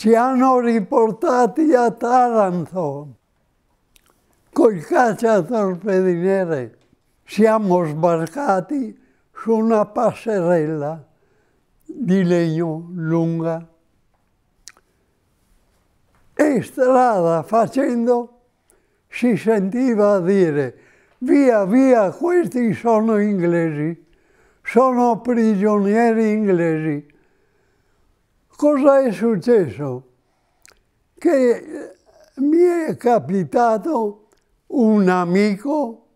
ci hanno riportati a Taranto col caccia torpediniere. Siamo sbarcati su una passerella di legno lunga e strada facendo si sentiva dire via via questi sono inglesi, sono prigionieri inglesi. Cosa è successo? Che eh, mi è capitato un amico,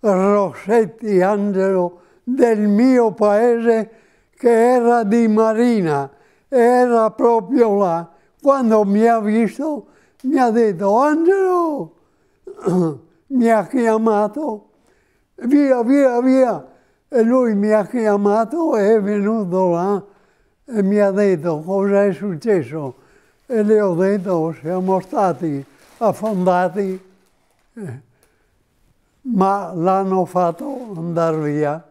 Rossetti Angelo, del mio paese, che era di Marina, era proprio là. Quando mi ha visto mi ha detto, Angelo, mi ha chiamato, via, via, via. E lui mi ha chiamato e è venuto là e mi ha detto cosa è successo e le ho detto siamo stati affondati eh, ma l'hanno fatto andare via.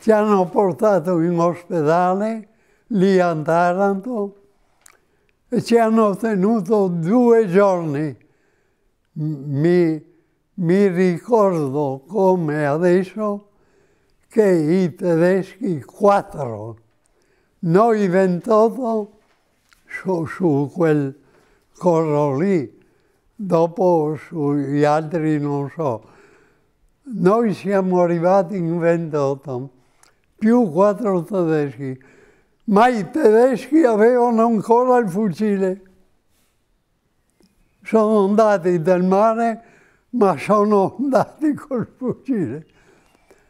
Ci hanno portato in ospedale lì a Taranto e ci hanno tenuto due giorni. Mi, mi ricordo come adesso che i tedeschi quattro noi 28, su, su quel coro lì, dopo sugli altri non so. Noi siamo arrivati in 28, più quattro tedeschi, ma i tedeschi avevano ancora il fucile. Sono andati del mare, ma sono andati col fucile.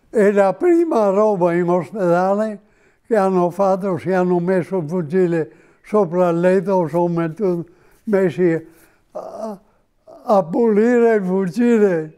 E la prima roba in ospedale che hanno fatto, si hanno messo il fucile sopra il letto, sono messi a, a pulire il fucile.